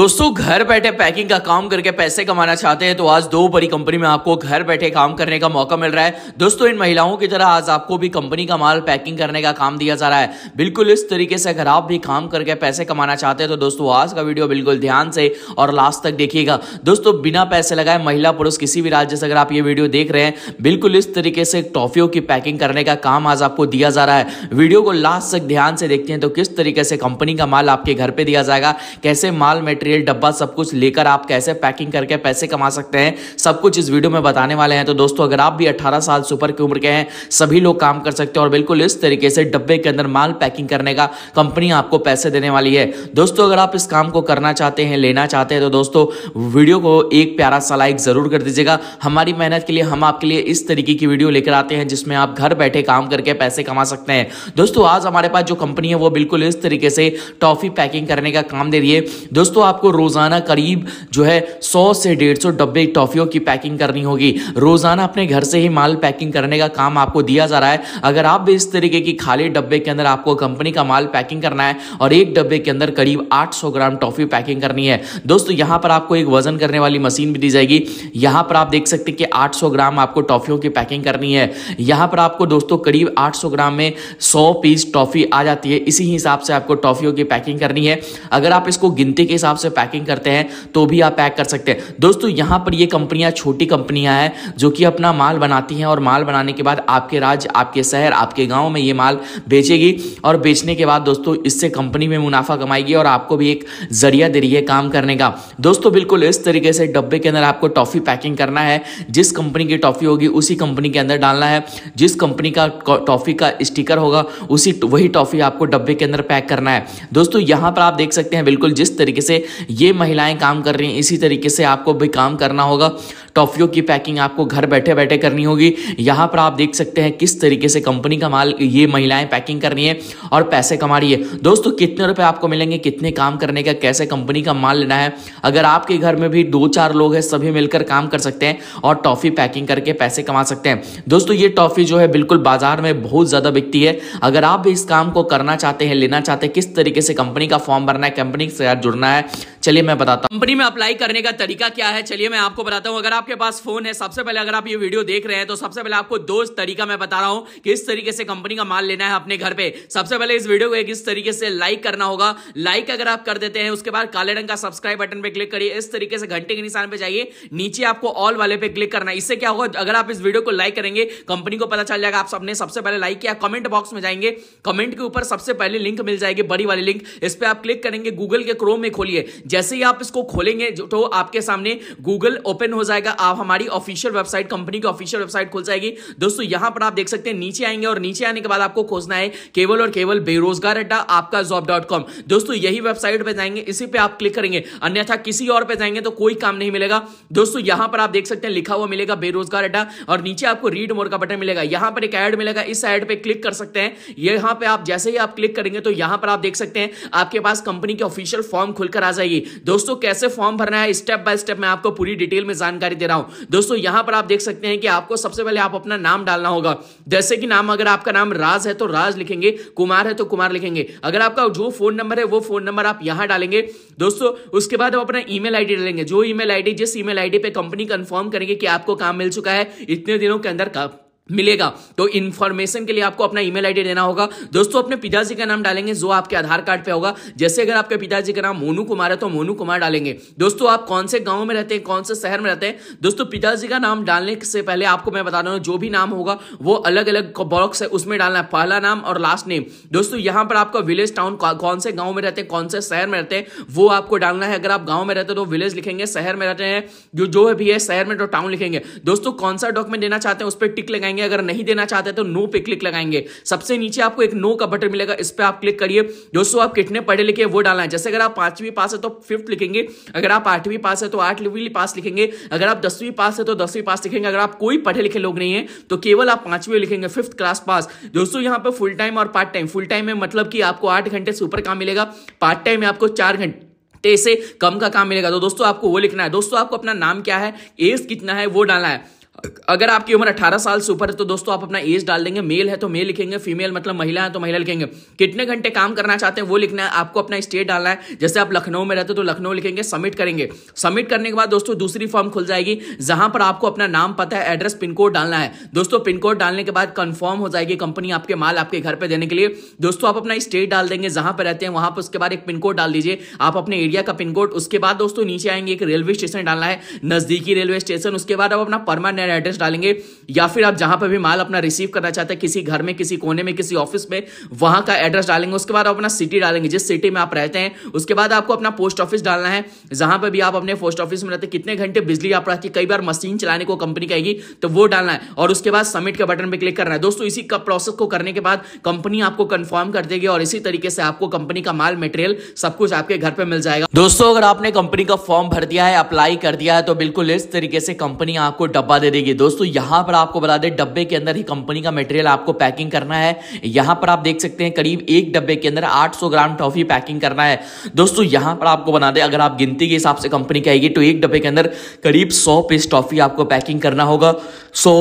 दोस्तों घर बैठे पैकिंग का काम करके पैसे कमाना चाहते हैं तो आज दो बड़ी कंपनी में आपको घर बैठे काम करने का मौका मिल रहा है दोस्तों इन महिलाओं की तरह आज आपको भी कंपनी का माल पैकिंग करने का काम दिया जा रहा है बिल्कुल इस तरीके से अगर आप भी काम करके पैसे कमाना चाहते हैं तो दोस्तों आज का वीडियो बिल्कुल ध्यान से और लास्ट तक देखिएगा दोस्तों बिना पैसे लगाए महिला पुरुष किसी भी राज्य से अगर आप ये वीडियो देख रहे हैं बिल्कुल इस तरीके से टॉफियों की पैकिंग करने का काम आज आपको दिया जा रहा है वीडियो को लास्ट तक ध्यान से देखते हैं तो किस तरीके से कंपनी का माल आपके घर पर दिया जाएगा कैसे माल मेटेरियल मटेरियल डब्बा सब कुछ लेकर आप कैसे पैकिंग करके पैसे कमा सकते हैं सब कुछ इस वीडियो में बताने वाले हैं तो दोस्तों अगर आप भी अठारह साल से ऊपर की उम्र के हैं सभी लोग काम कर सकते हैं और बिल्कुल इस तरीके से डब्बे के अंदर माल पैकिंग करने का कंपनी आपको पैसे देने वाली है दोस्तों अगर आप इस काम को करना चाहते हैं लेना चाहते हैं तो दोस्तों वीडियो को एक प्यारा सा लाइक ज़रूर कर दीजिएगा हमारी मेहनत के लिए हम आपके लिए इस तरीके की वीडियो लेकर आते हैं जिसमें आप घर बैठे काम करके पैसे कमा सकते हैं दोस्तों आज हमारे पास जो कंपनी है वो बिल्कुल इस तरीके से टॉफ़ी पैकिंग करने का काम दे रही है दोस्तों आप आपको रोज़ाना करीब जो है सौ से डेढ़ सौ डब्बे टॉफ़ियों की पैकिंग करनी होगी रोज़ाना अपने घर से ही माल पैकिंग करने का काम आपको दिया जा रहा है अगर आप भी इस तरीके की खाली डब्बे के अंदर आपको कंपनी का माल पैकिंग करना है और एक डब्बे के अंदर करीब आठ ग्राम टॉफ़ी पैकिंग करनी है दोस्तों यहां पर आपको एक वजन करने वाली मशीन भी दी जाएगी यहां पर आप देख सकते हैं कि 800 ग्राम आपको टॉफ़ियों की पैकिंग करनी है यहां पर आपको दोस्तों करीब 800 ग्राम में सौ पीस टॉफ़ी आ जाती है इसी हिसाब से आपको टॉफ़ियों की पैकिंग करनी है अगर आप इसको गिनती के हिसाब से से पैकिंग करते हैं तो भी आप पैक कर सकते हैं दोस्तों यहाँ पर ये कंपनियाँ छोटी कंपनियाँ हैं जो कि अपना माल बनाती हैं और माल बनाने के बाद आपके राज्य आपके शहर आपके गाँव में ये माल बेचेगी और बेचने के बाद दोस्तों इससे कंपनी में मुनाफा कमाएगी और आपको भी एक जरिया दे रही है काम करने का दोस्तों बिल्कुल इस तरीके से डब्बे के अंदर आपको टॉफ़ी पैकिंग करना है जिस कंपनी की टॉफ़ी होगी उसी कंपनी के अंदर डालना है जिस कंपनी का टॉफ़ी का स्टिकर होगा उसी वही टॉफ़ी आपको डब्बे के अंदर पैक करना है दोस्तों यहां पर आप देख सकते हैं बिल्कुल जिस तरीके से ये महिलाएं काम कर रही हैं इसी तरीके से आपको भी काम करना होगा टॉफियों की पैकिंग आपको घर बैठे बैठे करनी होगी यहाँ पर आप देख सकते हैं किस तरीके से कंपनी का माल ये महिलाएं पैकिंग करनी है और पैसे कमा रही है दोस्तों कितने रुपए आपको मिलेंगे कितने काम करने का कैसे कंपनी का माल लेना है अगर आपके घर में भी दो चार लोग हैं सभी मिलकर काम कर सकते हैं और टॉफी पैकिंग करके पैसे कमा सकते हैं दोस्तों ये टॉफी जो है बिल्कुल बाजार में बहुत ज़्यादा बिकती है अगर आप भी इस काम को करना चाहते हैं लेना चाहते हैं किस तरीके से कंपनी का फॉर्म भरना है कंपनी से जुड़ना है चलिए मैं बताता हूँ कंपनी में अप्लाई करने का तरीका क्या है चलिए मैं आपको बताता हूँ अगर आप आपके पास फोन है सबसे पहले अगर आप ये वीडियो देख रहे हैं तो सबसे पहले आपको दो तरीका मैं बता रहा हूं किस तरीके से कंपनी का माल लेना है अपने घर पे सबसे पहले इस वीडियो को एक इस तरीके से लाइक करना होगा लाइक अगर आप कर देते हैं उसके बाद काले रंग का सब्सक्राइब बटन पे क्लिक करिए इस तरीके से घंटे के निशान पे जाइए नीचे आपको ऑल वाले पे क्लिक करना इससे क्या होगा अगर आप इस वीडियो को लाइक करेंगे कंपनी को पता चल जाएगा आप सबने सबसे पहले लाइक किया कमेंट बॉक्स में जाएंगे कमेंट के ऊपर सबसे पहले लिंक मिल जाएगी बड़ी वाली लिंक इस पर आप क्लिक करेंगे गूगल के क्रोम में खोलिए जैसे ही आप इसको खोलेंगे तो आपके सामने गूगल ओपन हो जाएगा जाएगा आप हमारी ऑफिशियल वेबसाइट कंपनी की ऑफिशियल वेबसाइट खुल जाएगी दोस्तों यहां पर आप देख सकते हैं नीचे आएंगे और नीचे आने के बाद आपको खोजना है केवल और केवल बेरोजगार अड्डा आपका जॉब डॉट कॉम दोस्तों यही वेबसाइट पर जाएंगे इसी पर आप क्लिक करेंगे अन्यथा किसी और पे जाएंगे तो कोई काम नहीं मिलेगा दोस्तों यहां पर आप देख सकते हैं लिखा हुआ मिलेगा बेरोजगार अड्डा और नीचे आपको रीड मोर का बटन मिलेगा यहां पर एक एड मिलेगा इस एड पर क्लिक कर सकते हैं यहां पर आप जैसे ही आप क्लिक करेंगे तो यहां पर आप देख सकते हैं आपके पास कंपनी की ऑफिशियल फॉर्म खुलकर आ जाएगी दोस्तों कैसे फॉर्म भरना है स्टेप बाय स्टेप मैं आपको पूरी डिटेल में जानकारी दे रहा हूं दोस्तों यहां पर आप देख सकते हैं कि आपको सबसे पहले आप अपना नाम डालना होगा जैसे कि नाम अगर आपका नाम राज है तो राज लिखेंगे कुमार है तो कुमार लिखेंगे अगर आपका जो फोन नंबर है वो फोन नंबर आप यहां डालेंगे दोस्तों उसके बाद आप अपना ईमेल आईडी डालेंगे जो ईमेल आईडी जिस ईमेल आईडी पे कंपनी कंफर्म करेंगे कि आपको काम मिल चुका है इतने दिनों के अंदर मिलेगा तो इन्फॉर्मेशन के लिए आपको अपना ईमेल आईडी देना होगा दोस्तों अपने पिताजी का नाम डालेंगे जो आपके आधार कार्ड पे होगा जैसे अगर आपके पिताजी का नाम मोनू कुमार है तो मोनू कुमार डालेंगे दोस्तों आप कौन से गांव में रहते हैं कौन से शहर में रहते हैं दोस्तों पिताजी का नाम डालने से पहले आपको मैं बता रहा जो भी नाम होगा वो अलग अलग बॉक्स है उसमें डालना है पहला नाम और लास्ट नेम दोस्तों यहाँ पर आपका विलेज टाउन कौन से गाँव में रहते हैं कौन से शहर में रहते हैं वो आपको डालना है अगर आप गाँव में रहते तो विलेज लिखेंगे शहर में रहते हैं जो जो भी है शहर में तो टाउन लिखेंगे दोस्तों कौन सा डॉक्यूमेंट देना चाहते हैं उस पर टिक लगाएंगे करेंगे अगर नहीं देना चाहते तो नो पे क्लिक लगाएंगे सबसे नीचे आपको एक नो का बटन मिलेगा इस पर आप क्लिक करिए दोस्तों आप कितने पढ़े लिखे वो डालना है जैसे अगर आप पांचवी पास है तो फिफ्थ लिखेंगे अगर आप आठवीं पास है तो आठवीं पास लिखेंगे अगर आप दसवीं पास है तो दसवीं पास लिखेंगे अगर आप कोई पढ़े लिखे लोग नहीं है तो केवल आप पांचवी लिखेंगे फिफ्थ क्लास पास दोस्तों यहाँ पे फुल टाइम और पार्ट टाइम फुल टाइम में मतलब कि आपको आठ घंटे से ऊपर काम मिलेगा पार्ट टाइम में आपको चार घंटे से कम का काम मिलेगा तो दोस्तों आपको वो लिखना है दोस्तों आपको अपना नाम क्या है एज कितना है वो डालना है अगर आपकी उम्र 18 साल से ऊपर है तो दोस्तों आप अपना एज डाल देंगे मेल है तो मेल लिखेंगे फीमेल मतलब महिला है तो महिला लिखेंगे कितने घंटे काम करना चाहते हैं वो लिखना है आपको अपना स्टेट डालना है जैसे आप लखनऊ में रहते हो तो लखनऊ लिखेंगे सबमिट करेंगे सबमिट करने के बाद दोस्तों दूसरी फॉर्म खुल जाएगी जहां पर आपको अपना नाम पता है एड्रेस पिन कोड डालना है दोस्तों पिन कोड डालने के बाद कंफर्म हो जाएगी कंपनी आपके माल आपके घर पर देने के लिए दोस्तों आप अपना स्टेट डाल देंगे जहां पर रहते हैं वहां पर उसके बाद एक पिन कोड डाल दीजिए आप अपने एरिया का पिन कोड उसके बाद दोस्तों नीचे आएंगे एक रेलवे स्टेशन डालना है नजदीकी रेलवे स्टेशन उसके बाद आप अपना परमानेंट ऑनलाइन एड्रेस डालेंगे या फिर आप जहां पर भी माल अपना रिसीव करना चाहते हैं किसी घर में किसी कोने में किसी ऑफिस में वहां का एड्रेस डालेंगे उसके बाद अपना सिटी डालेंगे जिस सिटी में आप रहते हैं उसके बाद आपको अपना पोस्ट ऑफिस डालना है जहां पर भी आप अपने पोस्ट ऑफिस में रहते हैं कितने घंटे बिजली आप रहती कई बार मशीन चलाने को कंपनी कहेगी तो वो डालना है और उसके बाद सबमिट के बटन पर क्लिक करना है दोस्तों इसी का प्रोसेस को करने के बाद कंपनी आपको कंफर्म कर देगी और इसी तरीके से आपको कंपनी का माल मेटेरियल सब कुछ आपके घर पर मिल जाएगा दोस्तों अगर आपने कंपनी का फॉर्म भर दिया है अप्लाई कर दिया है तो बिल्कुल इस तरीके से कंपनी आपको डब्बा दे देगी देगी दोस्तों यहां पर आपको बता दें डब्बे के अंदर ही कंपनी का मटेरियल आपको पैकिंग करना है यहां पर आप देख सकते हैं करीब एक डब्बे के अंदर 800 ग्राम टॉफी पैकिंग करना है दोस्तों यहां पर आपको बना दे अगर आप गिनती के हिसाब से कंपनी कहेगी तो एक डब्बे के अंदर करीब सौ पीस टॉफी आपको पैकिंग करना होगा सौ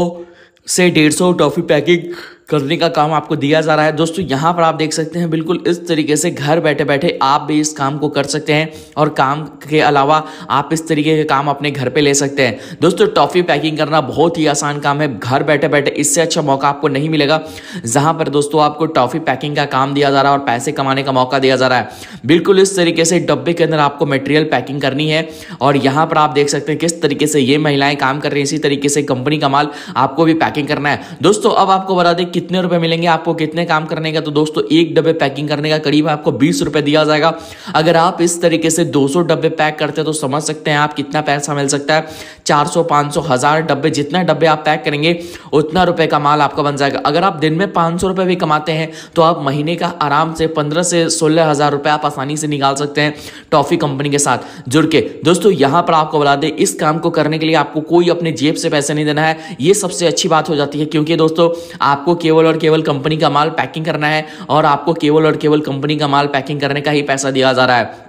से डेढ़ सौ टॉफी पैकिंग करने का काम आपको दिया जा रहा है दोस्तों यहाँ पर आप देख सकते हैं बिल्कुल इस तरीके से घर बैठे बैठे आप भी इस काम को कर सकते हैं और काम के अलावा आप इस तरीके के काम अपने घर पे ले सकते हैं दोस्तों टॉफ़ी पैकिंग करना बहुत ही आसान काम है घर बैठे बैठे इससे अच्छा मौका आपको नहीं मिलेगा जहाँ पर दोस्तों आपको टॉफ़ी पैकिंग का काम दिया जा रहा है और पैसे कमाने का मौका दिया जा रहा है बिल्कुल इस तरीके से डब्बे के अंदर आपको मटेरियल पैकिंग करनी है और यहाँ पर आप देख सकते हैं किस तरीके से ये महिलाएं काम कर रही हैं इसी तरीके से कंपनी का माल आपको भी पैकिंग करना है दोस्तों अब आपको बता दें कितने रुपए मिलेंगे आपको कितने काम करने का तो दोस्तों एक डब्बे पैकिंग करने का करीब आपको बीस रुपए दिया जाएगा अगर आप इस तरीके से दो सौ डब्बे पैक करते हैं तो समझ सकते हैं आप कितना पैसा मिल सकता है चार सौ पाँच सौ हजार डब्बे जितना डब्बे आप पैक करेंगे उतना रुपए का माल आपका बन जाएगा अगर आप दिन में पांच सौ रुपये भी कमाते हैं तो आप महीने का आराम से पंद्रह से सोलह हजार रुपये आप आसानी से निकाल सकते हैं टॉफी कंपनी के साथ जुड़ के दोस्तों यहां पर आपको बता दें इस काम को करने के लिए आपको कोई अपने जेब से पैसे नहीं देना है यह सबसे अच्छी बात हो जाती है क्योंकि दोस्तों आपको केवल और केवल कंपनी का माल पैकिंग करना है और आपको केवल और केवल कंपनी का माल पैकिंग करने का ही पैसा दिया जा रहा है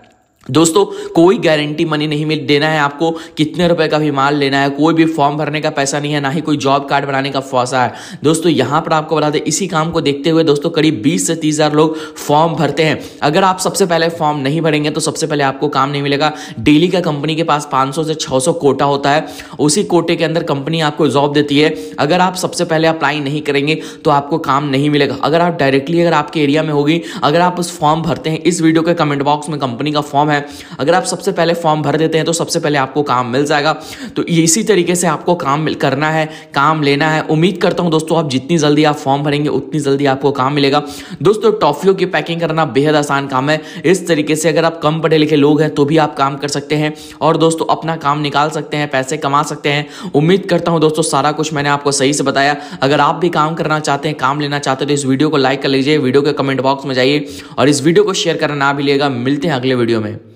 दोस्तों कोई गारंटी मनी नहीं मिल देना है आपको कितने रुपए का भी माल लेना है कोई भी फॉर्म भरने का पैसा नहीं है ना ही कोई जॉब कार्ड बनाने का फौसा है दोस्तों यहाँ पर आपको बता दें इसी काम को देखते हुए दोस्तों करीब 20 से तीस हज़ार लोग फॉर्म भरते हैं अगर आप सबसे पहले फॉर्म नहीं भरेंगे तो सबसे पहले आपको काम नहीं मिलेगा डेली का कंपनी के पास 500 से 600 कोटा होता है उसी कोटे के अंदर कंपनी आपको जॉब देती है अगर आप सबसे पहले अप्लाई नहीं करेंगे तो आपको काम नहीं मिलेगा अगर आप डायरेक्टली अगर आपके एरिया में होगी अगर आप उस फॉर्म भरते हैं इस वीडियो के कमेंट बॉक्स में कंपनी का फॉर्म है है अगर आप सबसे पहले फॉर्म भर देते हैं तो सबसे पहले आपको काम मिल जाएगा तो इसी तरीके से आपको काम करना है काम लेना है उम्मीद करता हूँ दोस्तों आप जितनी जल्दी आप फॉर्म भरेंगे उतनी जल्दी आपको काम मिलेगा दोस्तों टॉफियों की पैकिंग करना बेहद आसान काम है इस तरीके से अगर आप कम पढ़े लिखे लोग हैं तो भी आप काम कर सकते हैं और दोस्तों अपना काम निकाल सकते हैं पैसे कमा सकते हैं उम्मीद करता हूँ दोस्तों सारा कुछ मैंने आपको सही से बताया अगर आप भी काम करना चाहते हैं काम लेना चाहते हैं तो इस वीडियो को लाइक कर लीजिए वीडियो के कमेंट बॉक्स में जाइए और इस वीडियो को शेयर करना ना भी लेगा मिलते हैं अगले वीडियो में